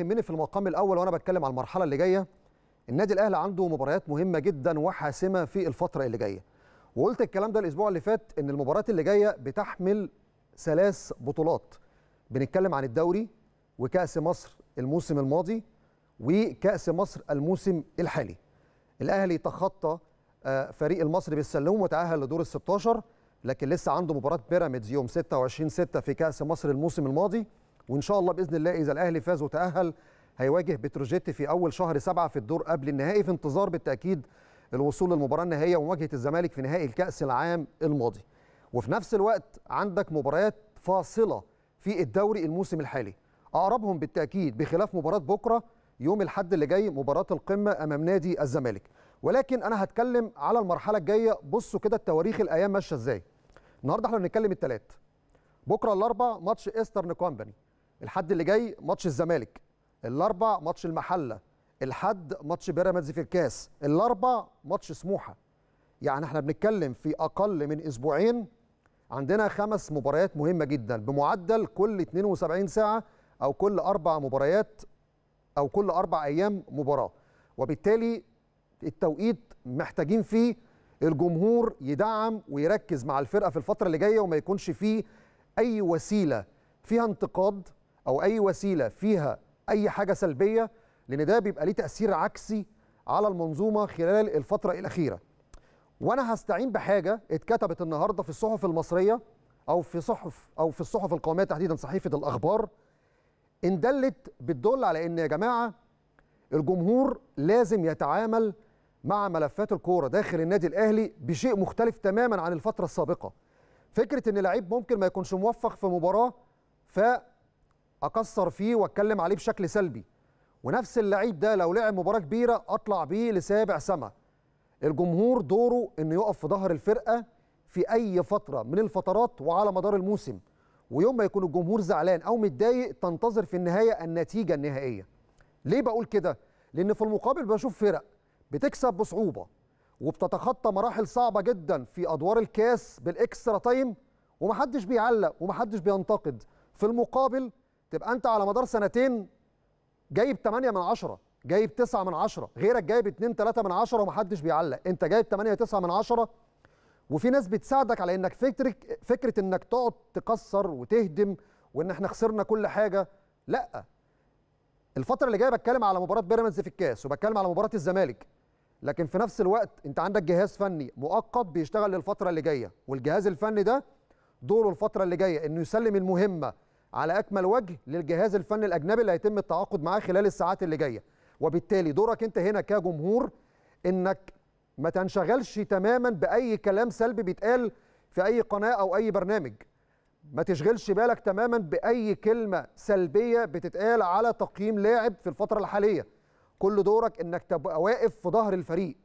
يهمني في المقام الاول وانا بتكلم على المرحله اللي جايه النادي الاهلي عنده مباريات مهمه جدا وحاسمه في الفتره اللي جايه وقلت الكلام ده الاسبوع اللي فات ان المباريات اللي جايه بتحمل ثلاث بطولات بنتكلم عن الدوري وكاس مصر الموسم الماضي وكاس مصر الموسم الحالي الاهلي تخطى آه، فريق المصري بالسلوم وتاهل لدور ال 16 لكن لسه عنده مباراه بيراميدز يوم 26 6 في كاس مصر الموسم الماضي وان شاء الله باذن الله اذا الاهلي فاز وتاهل هيواجه بتروجيت في اول شهر سبعة في الدور قبل النهائي في انتظار بالتاكيد الوصول للمباراه النهائيه ومواجهه الزمالك في نهائي الكاس العام الماضي وفي نفس الوقت عندك مباريات فاصله في الدوري الموسم الحالي اقربهم بالتاكيد بخلاف مباراه بكره يوم الاحد اللي جاي مباراه القمه امام نادي الزمالك ولكن انا هتكلم على المرحله الجايه بصوا كده التواريخ الايام ماشيه ازاي النهارده احنا بنتكلم الثلاث بكره الاربع ماتش ايسترن كومباني الحد اللي جاي ماتش الزمالك الاربع ماتش المحله الحد ماتش بيراميدز في الكاس الاربع ماتش سموحه يعني احنا بنتكلم في اقل من اسبوعين عندنا خمس مباريات مهمه جدا بمعدل كل 72 ساعه او كل اربع مباريات او كل اربع ايام مباراه وبالتالي التوقيت محتاجين فيه الجمهور يدعم ويركز مع الفرقه في الفتره اللي جايه وما يكونش فيه اي وسيله فيها انتقاد او اي وسيله فيها اي حاجه سلبيه لان ده بيبقى ليه تاثير عكسي على المنظومه خلال الفتره الاخيره وانا هستعين بحاجه اتكتبت النهارده في الصحف المصريه او في صحف او في الصحف القوميه تحديدا صحيفه الاخبار ان دلت بتدل على ان يا جماعه الجمهور لازم يتعامل مع ملفات الكوره داخل النادي الاهلي بشيء مختلف تماما عن الفتره السابقه فكره ان لعيب ممكن ما يكونش موفق في مباراه ف اكسر فيه واتكلم عليه بشكل سلبي ونفس اللعيب ده لو لعب مباراه كبيره اطلع بيه لسابع سما الجمهور دوره انه يقف في ظهر الفرقه في اي فتره من الفترات وعلى مدار الموسم ويوم ما يكون الجمهور زعلان او متضايق تنتظر في النهايه النتيجه النهائيه ليه بقول كده لان في المقابل بشوف فرق بتكسب بصعوبه وبتتخطى مراحل صعبه جدا في ادوار الكاس بالاكسترا تايم ومحدش بيعلق ومحدش بينتقد في المقابل تبقى انت على مدار سنتين جايب 8 من 10 جايب 9 من 10 غيرك جايب 2 3 من 10 ومحدش بيعلق انت جايب 8 9 من 10 وفي ناس بتساعدك على انك فكرك فكره انك تقعد تكسر وتهدم وان احنا خسرنا كل حاجه لا الفتره اللي جايه بتكلم على مباراه بيراميدز في الكاس وبتكلم على مباراه الزمالك لكن في نفس الوقت انت عندك جهاز فني مؤقت بيشتغل للفتره اللي جايه والجهاز الفني ده دوره الفتره اللي جايه انه يسلم المهمه على اكمل وجه للجهاز الفني الاجنبي اللي هيتم التعاقد معاه خلال الساعات اللي جايه وبالتالي دورك انت هنا كجمهور انك ما تنشغلش تماما باي كلام سلبي بيتقال في اي قناه او اي برنامج ما تشغلش بالك تماما باي كلمه سلبيه بتتقال على تقييم لاعب في الفتره الحاليه كل دورك انك تبقى واقف في ظهر الفريق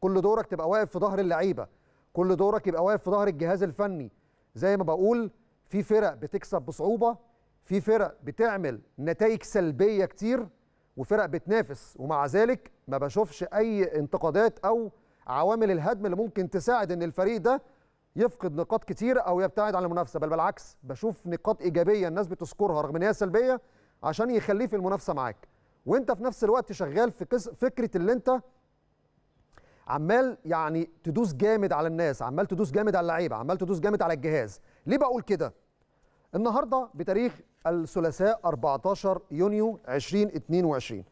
كل دورك تبقى واقف في ظهر اللعيبه كل دورك يبقى واقف في ظهر الجهاز الفني زي ما بقول في فرق بتكسب بصعوبه في فرق بتعمل نتائج سلبيه كتير وفرق بتنافس ومع ذلك ما بشوفش اي انتقادات او عوامل الهدم اللي ممكن تساعد ان الفريق ده يفقد نقاط كتير او يبتعد عن المنافسه بل بالعكس بشوف نقاط ايجابيه الناس بتذكرها رغم ان هي سلبيه عشان يخليه في المنافسه معاك وانت في نفس الوقت شغال في فكره اللي انت عمال يعني تدوس جامد على الناس عمال تدوس جامد على اللعيبه عمال تدوس جامد على الجهاز ليه بقول كده النهارده بتاريخ الثلاثاء 14 يونيو 2022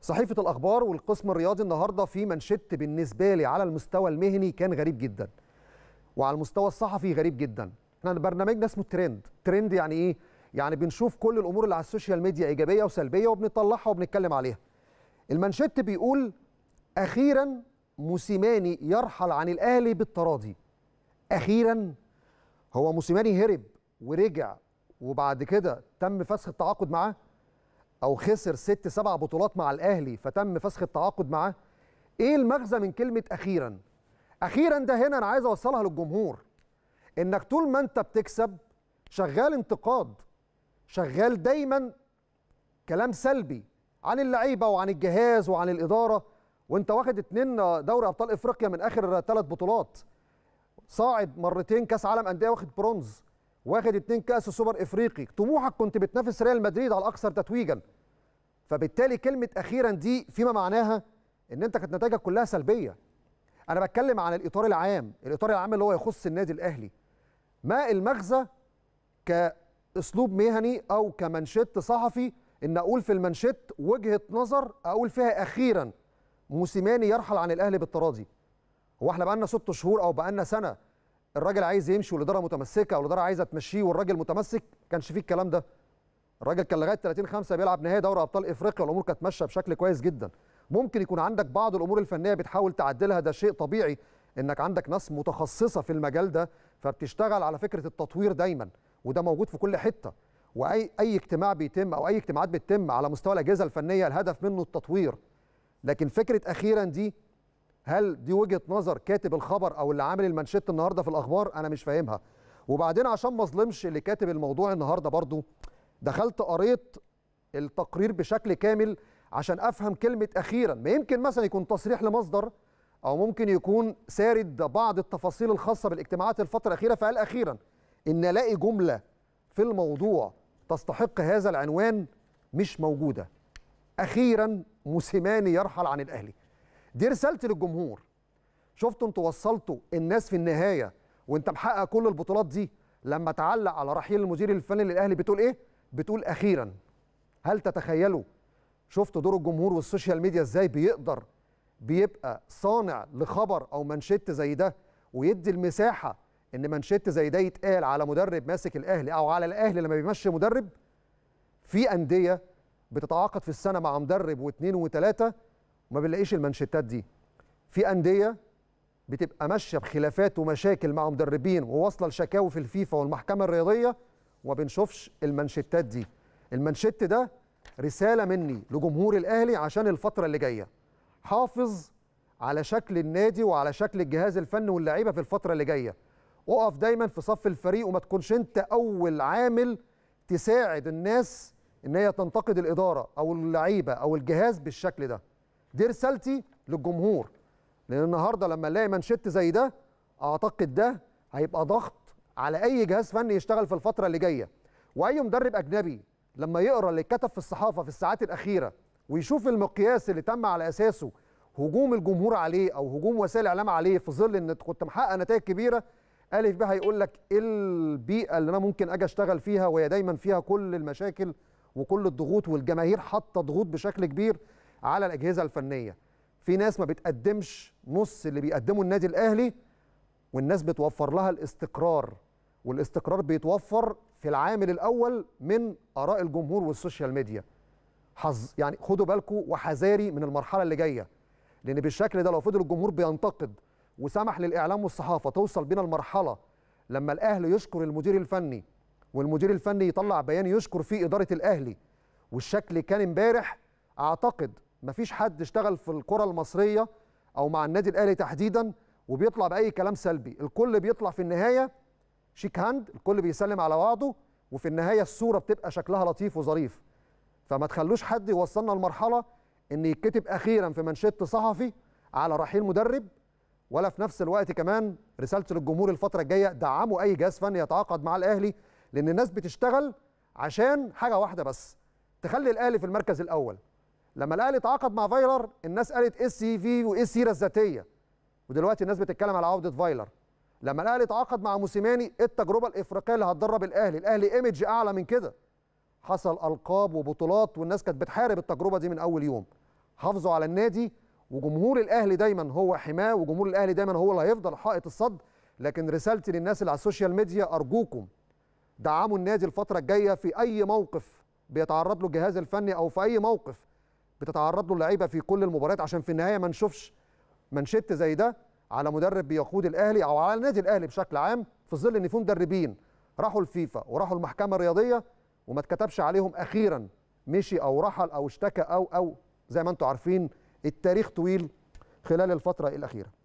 صحيفه الاخبار والقسم الرياضي النهارده في منشد بالنسبه لي على المستوى المهني كان غريب جدا وعلى المستوى الصحفي غريب جدا احنا برنامجنا اسمه ترند ترند يعني ايه يعني بنشوف كل الامور اللي على السوشيال ميديا ايجابيه وسلبيه وبنطلعها وبنتكلم عليها المانشيت بيقول اخيرا موسيماني يرحل عن الاهلي بالتراضي اخيرا هو موسيماني هرب ورجع وبعد كده تم فسخ التعاقد معاه او خسر ست سبع بطولات مع الاهلي فتم فسخ التعاقد معاه ايه المغزى من كلمه اخيرا اخيرا ده هنا انا عايز اوصلها للجمهور انك طول ما انت بتكسب شغال انتقاد شغال دايما كلام سلبي عن اللعيبه وعن الجهاز وعن الاداره وانت واخد اتنين دوري ابطال افريقيا من اخر ثلاث بطولات صاعد مرتين كاس عالم انديه واخد برونز واخد اتنين كاس سوبر افريقي طموحك كنت بتنافس ريال مدريد على الاكثر تتويجا فبالتالي كلمه اخيرا دي فيما معناها ان انت كانت نتائجك كلها سلبيه انا بتكلم عن الاطار العام الاطار العام اللي هو يخص النادي الاهلي ما المغزى كاسلوب مهني او كمنشط صحفي ان اقول في المنشط وجهه نظر اقول فيها اخيرا موسيماني يرحل عن الاهلي بالتراضي هو احنا بقى لنا ست شهور او بقى لنا سنه الراجل عايز يمشي والاداره متمسكه والاداره عايزه تمشيه والراجل متمسك كانش فيه الكلام ده الراجل كان لغايه 30 5 بيلعب نهائي دوري ابطال افريقيا والامور كانت ماشيه بشكل كويس جدا ممكن يكون عندك بعض الامور الفنيه بتحاول تعدلها ده شيء طبيعي انك عندك ناس متخصصه في المجال ده فبتشتغل على فكره التطوير دايما وده موجود في كل حته واي اي اجتماع بيتم او اي اجتماعات بتتم على مستوى الاجهزه الفنيه الهدف منه التطوير لكن فكره اخيرا دي هل دي وجهه نظر كاتب الخبر او اللي عامل المانشيت النهارده في الاخبار انا مش فاهمها وبعدين عشان ما اظلمش اللي كاتب الموضوع النهارده برضو دخلت قريت التقرير بشكل كامل عشان افهم كلمه اخيرا ما يمكن مثلا يكون تصريح لمصدر او ممكن يكون سارد بعض التفاصيل الخاصه بالاجتماعات الفتره الاخيره فقال اخيرا ان الاقي جمله في الموضوع تستحق هذا العنوان مش موجوده اخيرا موسيماني يرحل عن الاهلي دي رسالتي للجمهور شفتوا انتوا وصلتوا الناس في النهايه وانت محقق كل البطولات دي لما تعلق على رحيل المدير الفني للاهلي بتقول ايه بتقول اخيرا هل تتخيلوا شفتوا دور الجمهور والسوشيال ميديا ازاي بيقدر بيبقى صانع لخبر او منشيت زي ده ويدي المساحه ان منشيت زي ده يتقال على مدرب ماسك الاهلي او على الاهلي لما بيمشي مدرب في انديه بتتعاقد في السنه مع مدرب واثنين وثلاثه وما بنلاقيش المانشيتات دي في انديه بتبقى ماشيه بخلافات ومشاكل مع مدربين وواصله لشكاوي في الفيفا والمحكمه الرياضيه وما بنشوفش المانشيتات دي المانشيت ده رساله مني لجمهور الاهلي عشان الفتره اللي جايه حافظ على شكل النادي وعلى شكل الجهاز الفني واللعيبه في الفتره اللي جايه اقف دايما في صف الفريق وما تكونش انت اول عامل تساعد الناس ان هي تنتقد الاداره او اللعيبه او الجهاز بالشكل ده دي رسالتي للجمهور لان النهارده لما نلاقي مانشيت زي ده اعتقد ده هيبقى ضغط على اي جهاز فني يشتغل في الفتره اللي جايه واي مدرب اجنبي لما يقرا اللي اتكتب في الصحافه في الساعات الاخيره ويشوف المقياس اللي تم على اساسه هجوم الجمهور عليه او هجوم وسائل الاعلام عليه في ظل ان كنت محقق نتائج كبيره الف ب هيقول لك ايه البيئه اللي انا ممكن اجي اشتغل فيها وهي دايما فيها كل المشاكل وكل الضغوط والجماهير حاطه ضغوط بشكل كبير على الاجهزه الفنيه في ناس ما بتقدمش نص اللي بيقدمه النادي الاهلي والناس بتوفر لها الاستقرار والاستقرار بيتوفر في العامل الاول من اراء الجمهور والسوشيال ميديا حظ يعني خدوا بالكم وحذاري من المرحله اللي جايه لان بالشكل ده لو فضل الجمهور بينتقد وسمح للاعلام والصحافه توصل بينا المرحله لما الاهلي يشكر المدير الفني والمدير الفني يطلع بيان يشكر فيه اداره الاهلي والشكل كان امبارح اعتقد مفيش حد اشتغل في الكره المصريه او مع النادي الاهلي تحديدا وبيطلع باي كلام سلبي الكل بيطلع في النهايه شيك هاند الكل بيسلم على بعضه وفي النهايه الصوره بتبقى شكلها لطيف وظريف فما تخلوش حد يوصلنا لمرحله ان يتكتب اخيرا في منشط صحفي على رحيل مدرب ولا في نفس الوقت كمان رسالة للجمهور الفتره الجايه دعموا اي جهاز فني يتعاقد مع الاهلي لان الناس بتشتغل عشان حاجه واحده بس تخلي الاهلي في المركز الاول لما الاهلي تعاقد مع فايلر الناس قالت ايه السي في وايه السيره الذاتيه ودلوقتي الناس بتتكلم على عوده فايلر لما الاهلي تعاقد مع موسيماني التجربه الافريقيه اللي هتدرب الاهلي الاهلي ايمج اعلى من كده حصل القاب وبطولات والناس كانت بتحارب التجربه دي من اول يوم حافظوا على النادي وجمهور الاهلي دايما هو حماه وجمهور الاهلي دايما هو اللي هيفضل حائط الصد لكن رسالتي للناس اللي على السوشيال ميديا ارجوكم دعموا النادي الفترة الجاية في أي موقف بيتعرض له الجهاز الفني أو في أي موقف بتتعرض له اللعيبة في كل المباريات عشان في النهاية ما نشوفش منشت زي ده على مدرب بيقود الأهلي أو على النادي الأهلي بشكل عام في ظل إن في مدربين راحوا الفيفا وراحوا المحكمة الرياضية وما اتكتبش عليهم أخيرا مشي أو رحل أو اشتكى أو أو زي ما أنتم عارفين التاريخ طويل خلال الفترة الأخيرة